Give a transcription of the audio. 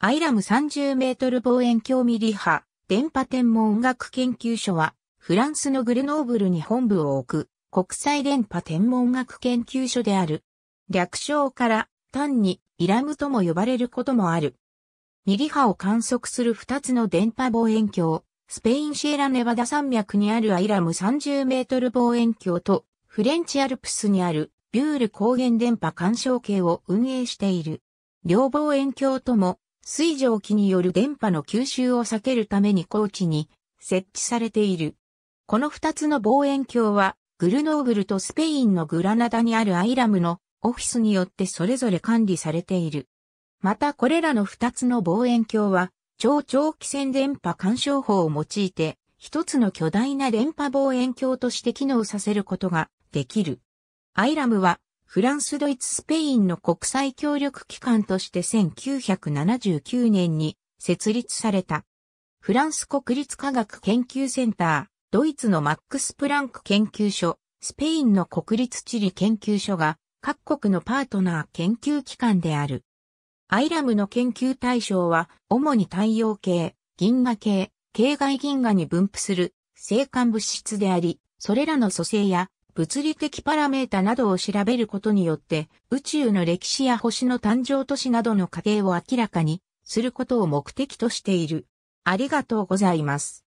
アイラム30メートル望遠鏡ミリ波、電波天文学研究所は、フランスのグレノーブルに本部を置く、国際電波天文学研究所である。略称から、単に、イラムとも呼ばれることもある。ミリ波を観測する2つの電波望遠鏡、スペインシエラネバダ山脈にあるアイラム30メートル望遠鏡と、フレンチアルプスにあるビュール高原電波干渉計を運営している。両望遠鏡とも水蒸気による電波の吸収を避けるために高地に設置されている。この二つの望遠鏡は、グルノーブルとスペインのグラナダにあるアイラムのオフィスによってそれぞれ管理されている。またこれらの二つの望遠鏡は、超長期線電波干渉法を用いて、一つの巨大な電波望遠鏡として機能させることができる。アイラムはフランス、ドイツ、スペインの国際協力機関として1979年に設立された。フランス国立科学研究センター、ドイツのマックス・プランク研究所、スペインの国立地理研究所が各国のパートナー研究機関である。アイラムの研究対象は主に太陽系、銀河系、系外銀河に分布する生還物質であり、それらの組成や物理的パラメータなどを調べることによって、宇宙の歴史や星の誕生都市などの過程を明らかにすることを目的としている。ありがとうございます。